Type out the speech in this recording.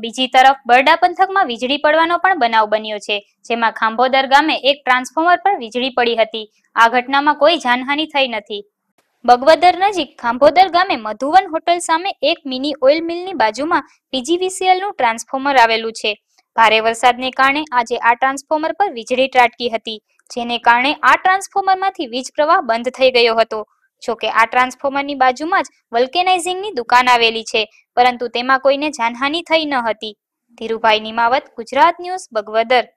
બીજી તરફ બરડા પંથકમાં વીજળી પડવાનો પણ બનાવ બન્યો છે જેમાં ખાંભોદર ગામે એક ટ્રાન્સફોર્મર પર વીજળી પડી હતી આ ઘટનામાં કોઈ જાનહાની થઈ નથી બગવદર નજીક ખાંભોદર ગામે મધુવન હોટલ સામે એક મિની ઓઇલ મિલની બાજુમાં પીજીવીસીએલનું ટ્રાન્સફોર્મર આવેલું છે ભારે વરસાદને કારણે આજે આ ટ્રાન્સફોર્મર પર વીજળી ત્રાટકી હતી જેને કારણે આ ટ્રાન્સફોર્મરમાંથી વીજ પ્રવાહ બંધ થઈ ગયો હતો જોકે આ ટ્રાન્સફોર્મરની બાજુમાં જ વલ્કેનાઇઝિંગની દુકાન આવેલી છે પરંતુ તેમાં કોઈને જાનહાનિ થઈ ન હતી ધીરુભાઈ નિમાવત ગુજરાત ન્યૂઝ બગવદર